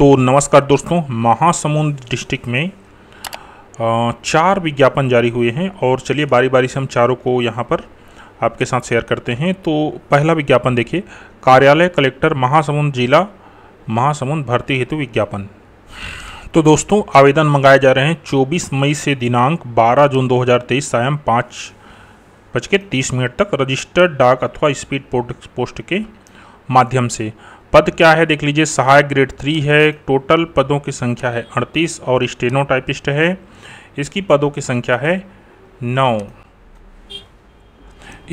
तो नमस्कार दोस्तों महासमुंद डिस्ट्रिक्ट में चार विज्ञापन जारी हुए हैं और चलिए बारी बारी से हम चारों को यहाँ पर आपके साथ शेयर करते हैं तो पहला विज्ञापन देखिए कार्यालय कलेक्टर महासमुंद जिला महासमुंद भर्ती हेतु विज्ञापन तो दोस्तों आवेदन मंगाए जा रहे हैं 24 मई से दिनांक 12 जून 2023 सायं पाँच बज के तीस मिनट तक रजिस्टर्ड डाक अथवा स्पीड पोस्ट के माध्यम से पद क्या है देख लीजिए सहायक ग्रेड थ्री है टोटल पदों की संख्या है अड़तीस और स्टेनोटाइपिस्ट है इसकी पदों की संख्या है नौ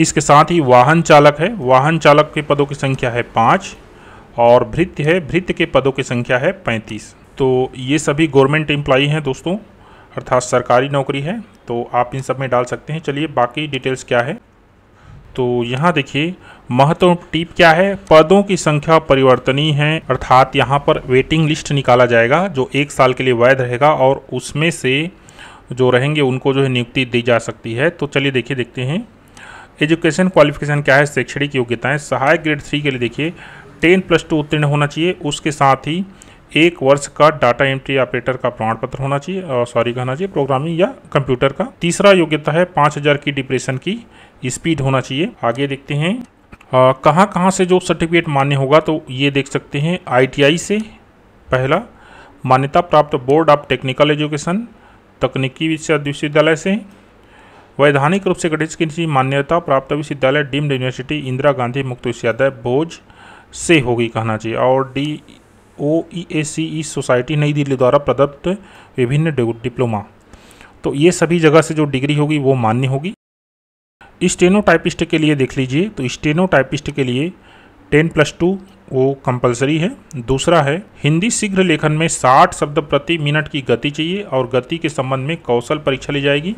इसके साथ ही वाहन चालक है वाहन चालक के पदों की संख्या है पाँच और भृत्य है भृत्य के पदों की संख्या है पैंतीस तो ये सभी गवर्नमेंट एम्प्लॉई हैं दोस्तों अर्थात सरकारी नौकरी है तो आप इन सब में डाल सकते हैं चलिए बाकी डिटेल्स क्या है तो यहाँ देखिए महत्वपूर्ण टिप क्या है पदों की संख्या परिवर्तनीय है अर्थात यहाँ पर वेटिंग लिस्ट निकाला जाएगा जो एक साल के लिए वैध रहेगा और उसमें से जो रहेंगे उनको जो है नियुक्ति दी जा सकती है तो चलिए देखिए देखते हैं एजुकेशन क्वालिफिकेशन क्या है शैक्षणिक योग्यताएँ सहायक ग्रेड थ्री के लिए देखिए टेन प्लस टू उत्तीर्ण होना चाहिए उसके साथ ही एक वर्ष का डाटा एंट्री ऑपरेटर का प्रमाण पत्र होना चाहिए सॉरी कहना चाहिए प्रोग्रामिंग या कंप्यूटर का तीसरा योग्यता है पाँच हज़ार की डिप्रेशन की स्पीड होना चाहिए आगे देखते हैं कहाँ कहाँ से जो सर्टिफिकेट मान्य होगा तो ये देख सकते हैं आईटीआई से पहला मान्यता प्राप्त बोर्ड ऑफ टेक्निकल एजुकेशन तकनीकी विश्वविद्यालय से वैधानिक रूप से गठित किसी मान्यता प्राप्त विश्वविद्यालय डीम्ड यूनिवर्सिटी इंदिरा गांधी मुक्त विश्वविद्यालय भोज से होगी कहना चाहिए और डी ओ ई ए सी ई सोसाइटी नई दिल्ली द्वारा प्रदत्त विभिन्न डिप्लोमा तो ये सभी जगह से जो डिग्री होगी वो मान्य होगी स्टेनो टाइपिस्ट के लिए देख लीजिए तो स्टेनो टाइपिस्ट के लिए टेन प्लस टू वो कंपलसरी है दूसरा है हिंदी शीघ्र लेखन में 60 शब्द प्रति मिनट की गति चाहिए और गति के संबंध में कौशल परीक्षा ली जाएगी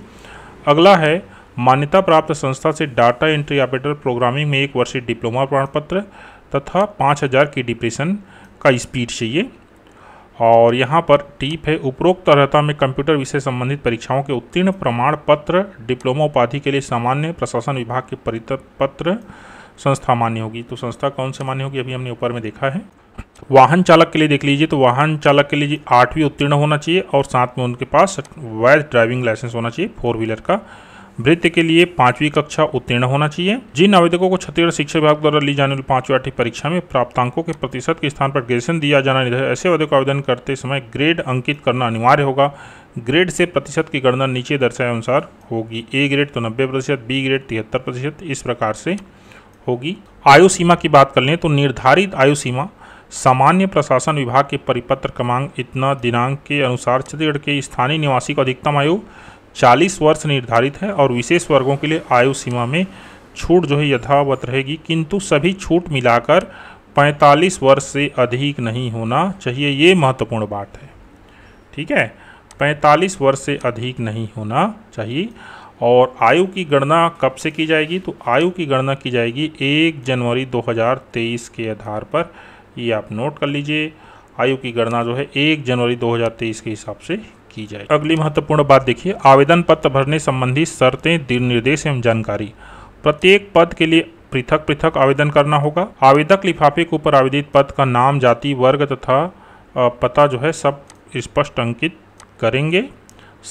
अगला है मान्यता प्राप्त संस्था से डाटा एंट्री ऑपरेटर प्रोग्रामिंग में एक वर्षीय डिप्लोमा प्रमाण पत्र तथा 5000 की डिप्रेशन का स्पीड चाहिए और यहाँ पर टीप है उपरोक्त अर्ता में कंप्यूटर विषय संबंधित परीक्षाओं के उत्तीर्ण प्रमाण पत्र डिप्लोमा उपाधि के लिए सामान्य प्रशासन विभाग के परित पत्र संस्था मान्य होगी तो संस्था कौन से मान्य होगी अभी हमने ऊपर में देखा है वाहन चालक के लिए देख लीजिए तो वाहन चालक के लिए आठवीं उत्तीर्ण होना चाहिए और साथ में उनके पास वैध ड्राइविंग लाइसेंस होना चाहिए फोर व्हीलर का वृत्त के लिए पांचवी कक्षा उत्तीर्ण होना चाहिए जिन आवेदकों को छत्तीसगढ़ शिक्षा विभाग द्वारा ली जाने वाली पांचवी आठवीं परीक्षा में प्राप्त अंकों के प्रतिशत के स्थान पर ग्रेजुएशन दिया जाना निर्धारित ऐसे आवेदक आवेदन करते समय ग्रेड अंकित करना अनिवार्य होगा ग्रेड से प्रतिशत की गणना नीचे दर्शाए अनुसार होगी ए ग्रेड तो नब्बे प्रतिशत बी ग्रेड तिहत्तर प्रतिशत इस प्रकार से होगी आयु सीमा की बात कर लें तो निर्धारित आयु सीमा सामान्य प्रशासन विभाग के परिपत्र क्रमांक इतना दिनांक के अनुसार छत्तीसगढ़ के स्थानीय निवासी को अधिकतम आयु चालीस वर्ष निर्धारित है और विशेष वर्गों के लिए आयु सीमा में छूट जो है यथावत रहेगी किंतु सभी छूट मिलाकर 45 वर्ष से अधिक नहीं होना चाहिए ये महत्वपूर्ण बात है ठीक है 45 वर्ष से अधिक नहीं होना चाहिए और आयु की गणना कब से की जाएगी तो आयु की गणना की जाएगी एक जनवरी 2023 के आधार पर ये आप नोट कर लीजिए आयु की गणना जो है एक जनवरी 2023 के हिसाब से की जाए अगली महत्वपूर्ण बात देखिए आवेदन पत्र भरने संबंधी शर्तें दिर निर्देश एवं जानकारी प्रत्येक पद के लिए पृथक पृथक आवेदन करना होगा आवेदक लिफाफे के ऊपर आवेदित पद का नाम जाति वर्ग तथा पता जो है सब स्पष्ट अंकित करेंगे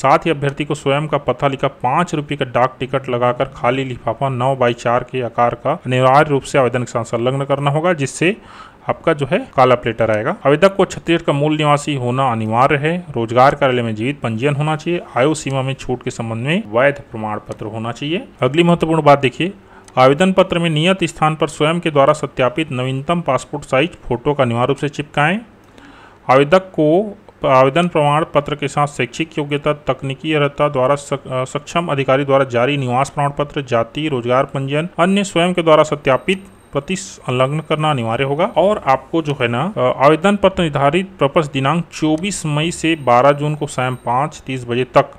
साथ ही अभ्यर्थी को स्वयं का पता लिखा पाँच रुपये का डाक टिकट लगाकर खाली लिफाफा नौ बाई चार के आकार का अनिवार्य रूप से आवेदन के साथ संलग्न करना होगा जिससे आपका जो है काला प्लेटर आएगा आवेदक को छत्तीसगढ़ का मूल निवासी होना अनिवार्य है रोजगार कार्यालय में जीवित पंजीयन होना चाहिए आयु सीमा में छूट के संबंध में वैध प्रमाण पत्र होना चाहिए अगली महत्वपूर्ण बात देखिए आवेदन पत्र में नियत स्थान पर स्वयं के द्वारा सत्यापित नवीनतम पासपोर्ट साइज फोटो का अनिवार्य रूप से चिपकाएं आवेदक को आवेदन प्रमाण पत्र के साथ शैक्षिक योग्यता तकनीकी अर्ता द्वारा सक्षम अधिकारी द्वारा जारी निवास प्रमाण पत्र जाति रोजगार पंजीयन अन्य स्वयं के द्वारा सत्यापित प्रति संलग्न करना अनिवार्य होगा और आपको जो है ना आवेदन पत्र निर्धारित प्रपस दिनांक 24 मई से 12 जून को शाम पाँच तीस बजे तक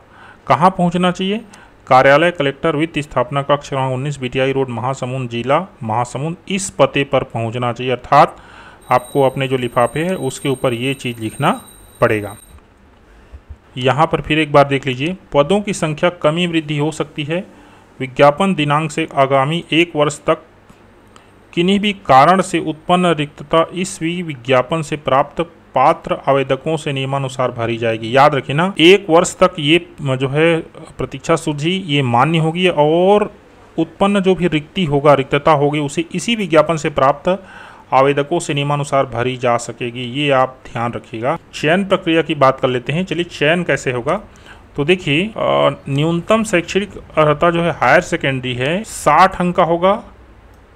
कहाँ पहुँचना चाहिए कार्यालय कलेक्टर वित्त स्थापना कक्ष रहा उन्नीस बीटीआई रोड महासमुंद जिला महासमुंद इस पते पर पहुँचना चाहिए अर्थात आपको अपने जो लिफाफे है उसके ऊपर ये चीज़ लिखना पड़ेगा यहाँ पर फिर एक बार देख लीजिए पदों की संख्या कमी वृद्धि हो सकती है विज्ञापन दिनांक से आगामी एक वर्ष तक किन्हीं भी कारण से उत्पन्न रिक्तता इस भी विज्ञापन से प्राप्त पात्र आवेदकों से नियमानुसार भरी जाएगी याद रखिए ना एक वर्ष तक ये जो है प्रतीक्षा सूची ये मान्य होगी और उत्पन्न जो भी रिक्ति होगा रिक्तता होगी उसे इसी विज्ञापन से प्राप्त आवेदकों से नियमानुसार भरी जा सकेगी ये आप ध्यान रखिएगा चयन प्रक्रिया की बात कर लेते हैं चलिए चयन कैसे होगा तो देखिए न्यूनतम शैक्षणिक अर्हता जो है हायर सेकेंडरी है साठ अंक का होगा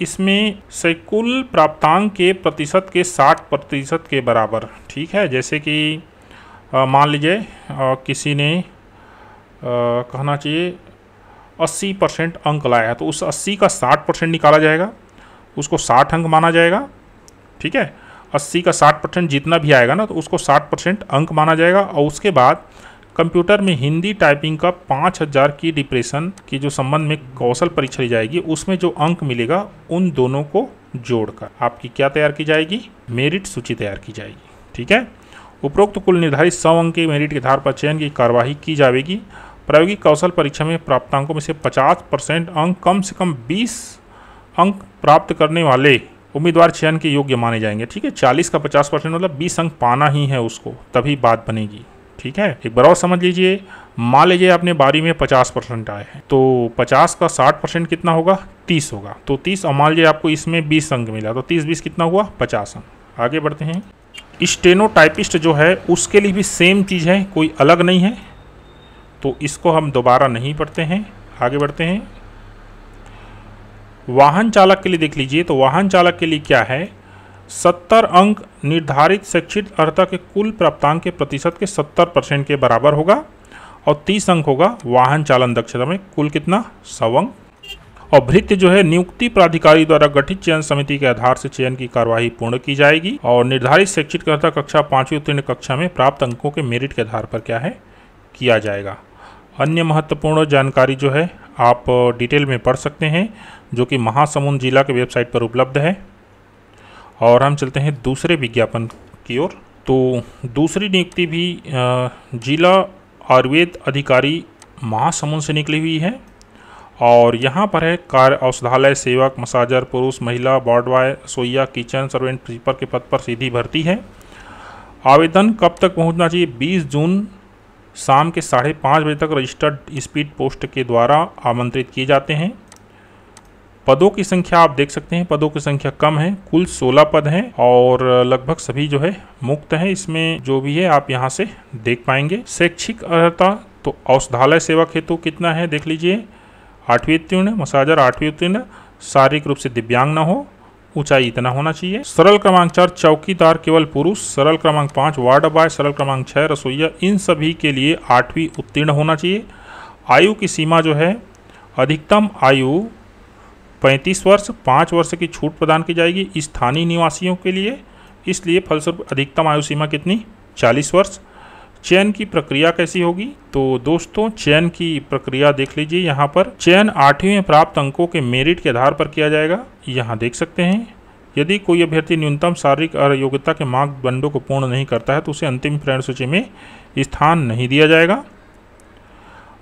इसमें से कुल प्राप्तांक के प्रतिशत के 60 प्रतिशत के बराबर ठीक है जैसे कि मान लीजिए किसी ने आ, कहना चाहिए 80 परसेंट अंक लाया है तो उस 80 का 60 परसेंट निकाला जाएगा उसको 60 अंक माना जाएगा ठीक है 80 का 60 परसेंट जितना भी आएगा ना तो उसको 60 परसेंट अंक माना जाएगा और उसके बाद कंप्यूटर में हिंदी टाइपिंग का पाँच हज़ार की डिप्रेशन के जो संबंध में कौशल परीक्षा ली जाएगी उसमें जो अंक मिलेगा उन दोनों को जोड़कर आपकी क्या तैयार की जाएगी मेरिट सूची तैयार की जाएगी ठीक है उपरोक्त कुल निर्धारित सौ अंक के मेरिट के आधार पर चयन की कार्यवाही की जाएगी प्रायोगिक कौशल परीक्षा में प्राप्त अंकों में से 50 परसेंट अंक कम से कम 20 अंक प्राप्त करने वाले उम्मीदवार चयन के योग्य माने जाएंगे ठीक है 40 का 50 परसेंट मतलब 20 अंक पाना ही है उसको तभी बात बनेगी ठीक है एक बार और समझ लीजिए मान लीजिए आपने बारी में 50 परसेंट आए हैं तो 50 का 60 परसेंट कितना होगा 30 होगा तो 30 और मान लीजिए आपको इसमें 20 अंक मिला तो 30 20 कितना हुआ 50 अंक आगे बढ़ते हैं स्टेनोटाइपिस्ट जो है उसके लिए भी सेम चीज़ है कोई अलग नहीं है तो इसको हम दोबारा नहीं पढ़ते हैं आगे बढ़ते हैं वाहन चालक के लिए देख लीजिए तो वाहन चालक के लिए क्या है सत्तर अंक निर्धारित शैक्षिक अर्हता के कुल प्राप्तांक के प्रतिशत के सत्तर परसेंट के बराबर होगा और तीस अंक होगा वाहन चालन दक्षता में कुल कितना सौ अंक और भृत्य जो है नियुक्ति प्राधिकारी द्वारा गठित चयन समिति के आधार से चयन की कार्यवाही पूर्ण की जाएगी और निर्धारित शैक्षिक अर्था कक्षा पांचवी उत्तीर्ण कक्षा में प्राप्त अंकों के मेरिट के आधार पर क्या है किया जाएगा अन्य महत्वपूर्ण जानकारी जो है आप डिटेल में पढ़ सकते हैं जो कि महासमुंद जिला के वेबसाइट पर उपलब्ध है और हम चलते हैं दूसरे विज्ञापन की ओर तो दूसरी नियुक्ति भी जिला आयुर्वेद अधिकारी महासमुंद से निकली हुई है और यहाँ पर है कार्य औषधालय सेवक मसाजर पुरुष महिला बॉर्ड बॉय सोया किचन सर्वेंट प्रिंसिपल के पद पर सीधी भर्ती है आवेदन कब तक पहुँचना चाहिए 20 जून शाम के साढ़े पाँच बजे तक रजिस्टर्ड स्पीड पोस्ट के द्वारा आमंत्रित किए जाते हैं पदों की संख्या आप देख सकते हैं पदों की संख्या कम है कुल 16 पद हैं और लगभग सभी जो है मुक्त हैं इसमें जो भी है आप यहाँ से देख पाएंगे शैक्षिक अर्हता तो औषधालय सेवक हेतु कितना है देख लीजिए आठवीं उत्तीर्ण मसाजर आठवीं उत्तीर्ण शारीरिक रूप से दिव्यांग न हो ऊंचाई इतना होना चाहिए सरल क्रमांक चार चौकीदार केवल पुरुष सरल क्रमांक पाँच वार्ड बॉय सरल क्रमांक छः रसोईया इन सभी के लिए आठवीं उत्तीर्ण होना चाहिए आयु की सीमा जो है अधिकतम आयु पैंतीस वर्ष पाँच वर्ष की छूट प्रदान की जाएगी स्थानीय निवासियों के लिए इसलिए फलस्वरूप अधिकतम आयु सीमा कितनी चालीस वर्ष चयन की प्रक्रिया कैसी होगी तो दोस्तों चयन की प्रक्रिया देख लीजिए यहाँ पर चयन आठवें प्राप्त अंकों के मेरिट के आधार पर किया जाएगा यहाँ देख सकते हैं यदि कोई अभ्यर्थी न्यूनतम शारीरिक अयोग्यता के मानदंडों को पूर्ण नहीं करता है तो उसे अंतिम प्रेरण सूची में स्थान नहीं दिया जाएगा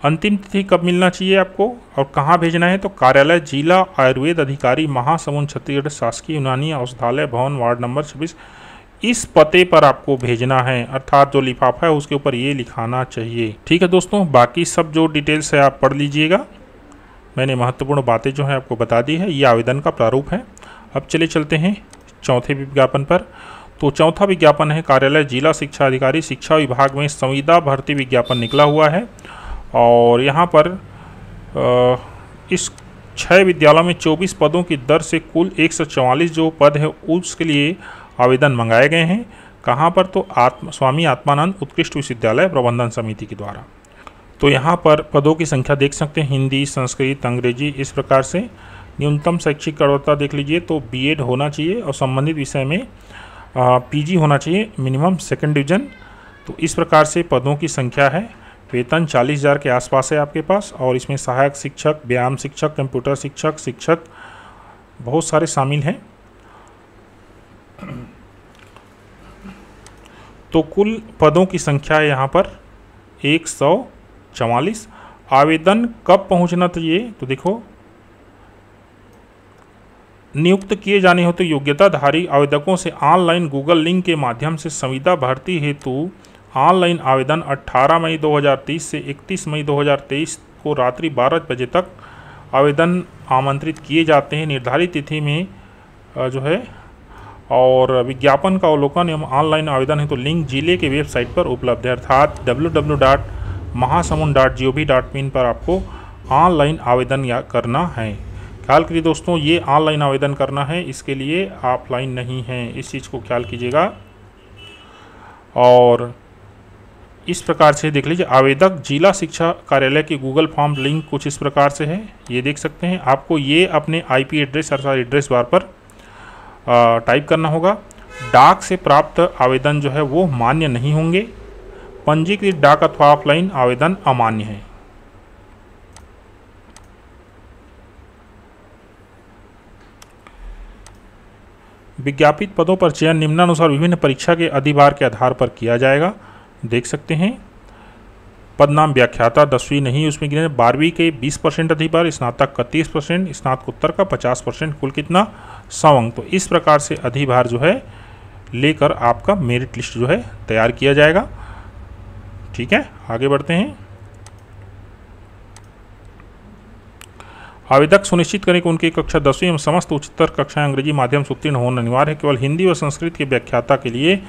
अंतिम तिथि कब मिलना चाहिए आपको और कहाँ भेजना है तो कार्यालय जिला आयुर्वेद अधिकारी महासमुंद छत्तीसगढ़ शासकीय यूनानी औषधालय भवन वार्ड नंबर छब्बीस इस पते पर आपको भेजना है अर्थात जो लिफाफा है उसके ऊपर ये लिखाना चाहिए ठीक है दोस्तों बाकी सब जो डिटेल्स है आप पढ़ लीजिएगा मैंने महत्वपूर्ण बातें जो हैं आपको बता दी है ये आवेदन का प्रारूप है अब चले चलते हैं चौथे विज्ञापन पर तो चौथा विज्ञापन है कार्यालय जिला शिक्षा अधिकारी शिक्षा विभाग में संविदा भर्ती विज्ञापन निकला हुआ है और यहाँ पर इस छः विद्यालयों में 24 पदों की दर से कुल एक जो पद हैं उसके लिए आवेदन मंगाए गए हैं कहाँ पर तो आत्म स्वामी आत्मानंद उत्कृष्ट विश्वविद्यालय प्रबंधन समिति के द्वारा तो यहाँ पर पदों की संख्या देख सकते हैं हिंदी संस्कृत अंग्रेजी इस प्रकार से न्यूनतम शैक्षिक गुणवत्ता देख लीजिए तो बीएड होना चाहिए और संबंधित विषय में पीजी होना चाहिए मिनिमम सेकंड डिवीजन तो इस प्रकार से पदों की संख्या है वेतन चालीस हज़ार के आसपास है आपके पास और इसमें सहायक शिक्षक व्यायाम शिक्षक कंप्यूटर शिक्षक शिक्षक बहुत सारे शामिल हैं तो कुल पदों की संख्या है यहाँ पर एक सौ चवालीस आवेदन कब पहुँचना चाहिए तो देखो नियुक्त किए जाने हो तो योग्यताधारी आवेदकों से ऑनलाइन गूगल लिंक के माध्यम से संविदा भर्ती हेतु ऑनलाइन आवेदन 18 मई 2023 से 31 मई 2023 को रात्रि बारह बजे तक आवेदन आमंत्रित किए जाते हैं निर्धारित तिथि में जो है और विज्ञापन का अवलोकन एवं ऑनलाइन आवेदन है तो लिंक जिले के वेबसाइट पर उपलब्ध है अर्थात इन पर आपको ऑनलाइन आवेदन या करना है ख्याल करिए दोस्तों ये ऑनलाइन आवेदन करना है इसके लिए ऑफलाइन नहीं है इस चीज़ को ख्याल कीजिएगा और इस प्रकार से देख लीजिए आवेदक जिला शिक्षा कार्यालय के गूगल फॉर्म लिंक कुछ इस प्रकार से है ये देख सकते हैं आपको ये अपने आईपी एड्रेस अर्थात एड्रेस बार पर आ, टाइप करना होगा डाक से प्राप्त आवेदन जो है वो मान्य नहीं होंगे पंजीकृत डाक अथवा ऑफलाइन आवेदन अमान्य है विज्ञापित पदों पर चयन निम्नानुसार विभिन्न परीक्षा के अधिभार के आधार पर किया जाएगा देख सकते हैं पदनाम व्याख्याता दसवीं नहीं उसमें गिने बारहवीं के 20 परसेंट अधिभार स्नातक का 30 परसेंट स्नातकोत्तर का 50 परसेंट कुल कितना सौ अंक तो इस प्रकार से अधिभार जो है लेकर आपका मेरिट लिस्ट जो है तैयार किया जाएगा ठीक है आगे बढ़ते हैं आवेदक सुनिश्चित करें कि उनकी कक्षा दसवीं एवं समस्त उच्चतर कक्षाएं अंग्रेजी माध्यम से उत्तीर्ण होना अनिवार्य है केवल हिंदी व संस्कृत के व्याख्याता के लिए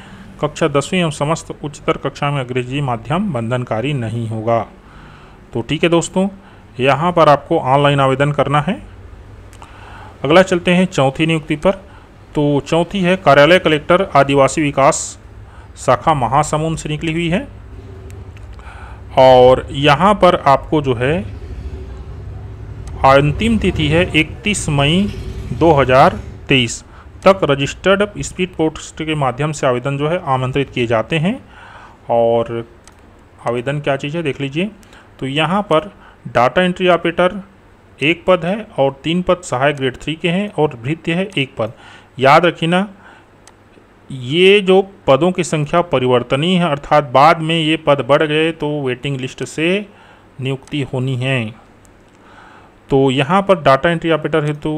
कक्षा दसवीं एवं समस्त उच्चतर कक्षा में अंग्रेजी माध्यम बंधनकारी नहीं होगा तो ठीक है दोस्तों यहाँ पर आपको ऑनलाइन आवेदन करना है अगला चलते हैं चौथी नियुक्ति पर तो चौथी है कार्यालय कलेक्टर आदिवासी विकास शाखा महासमुंद से निकली हुई है और यहाँ पर आपको जो है अंतिम तिथि है 31 मई तक रजिस्टर्ड स्पीड पोस्ट के माध्यम से आवेदन जो है आमंत्रित किए जाते हैं और आवेदन क्या चीज़ है देख लीजिए तो यहाँ पर डाटा एंट्री ऑपरेटर एक पद है और तीन पद सहायक ग्रेड थ्री के हैं और भृत्य है एक पद याद रखिए ना ये जो पदों की संख्या परिवर्तनीय है अर्थात बाद में ये पद बढ़ गए तो वेटिंग लिस्ट से नियुक्ति होनी है तो यहाँ पर डाटा एंट्री ऑपरेटर हेतु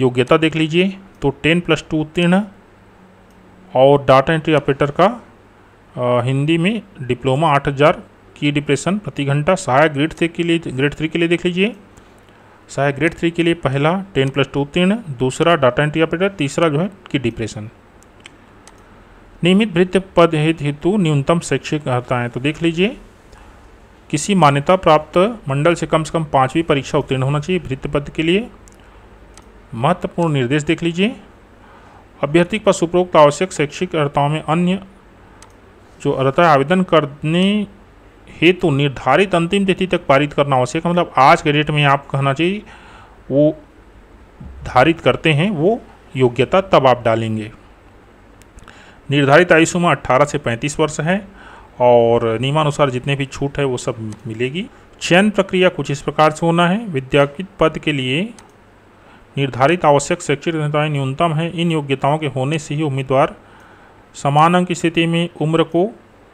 योग्यता देख लीजिए तो टेन प्लस टू उत्तीर्ण और डाटा एंट्री ऑपरेटर का आ, हिंदी में डिप्लोमा आठ हज़ार की डिप्रेशन प्रति घंटा सहायक ग्रेड थ्री के लिए ग्रेड थ्री के लिए देख लीजिए सहायक ग्रेड थ्री के लिए पहला टेन प्लस टू उत्तीर्ण दूसरा डाटा एंट्री ऑपरेटर तीसरा जो है की डिप्रेशन नियमित वृत्त पद हेतु न्यूनतम शैक्षिक है तो देख लीजिए किसी मान्यता प्राप्त मंडल से कम से कम पाँचवीं परीक्षा उत्तीर्ण होना चाहिए वृत्त पद के लिए महत्वपूर्ण निर्देश देख लीजिए अभ्यर्थी के पास उपरोक्त आवश्यक शैक्षिक अर्थाओं में अन्य जो अर्थ आवेदन करने हेतु निर्धारित अंतिम तिथि तक पारित करना आवश्यक मतलब आज के डेट में आप कहना चाहिए वो धारित करते हैं वो योग्यता तब आप डालेंगे निर्धारित आयु सीमा 18 से 35 वर्ष है और नियमानुसार जितने भी छूट है वो सब मिलेगी चयन प्रक्रिया कुछ इस प्रकार से होना है विद्यापीठ पद के लिए निर्धारित आवश्यक शैक्षिक योग्यताएँ न्यूनतम हैं इन योग्यताओं के होने से ही उम्मीदवार समान अंक स्थिति में उम्र को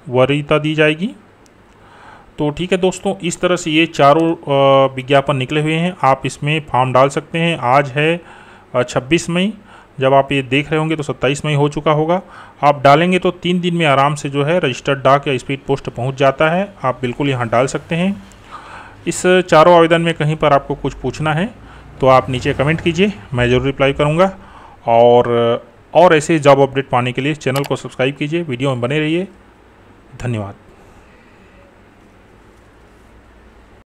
वरीयता दी जाएगी तो ठीक है दोस्तों इस तरह से ये चारों विज्ञापन निकले हुए हैं आप इसमें फॉर्म डाल सकते हैं आज है छब्बीस मई जब आप ये देख रहे होंगे तो 27 मई हो चुका होगा आप डालेंगे तो तीन दिन में आराम से जो है रजिस्टर्ड डाक या स्पीड पोस्ट पहुंच जाता है आप बिल्कुल यहाँ डाल सकते हैं इस चारों आवेदन में कहीं पर आपको कुछ पूछना है तो आप नीचे कमेंट कीजिए मैं ज़रूर रिप्लाई करूँगा और और ऐसे जॉब अपडेट पाने के लिए चैनल को सब्सक्राइब कीजिए वीडियो में बने रहिए धन्यवाद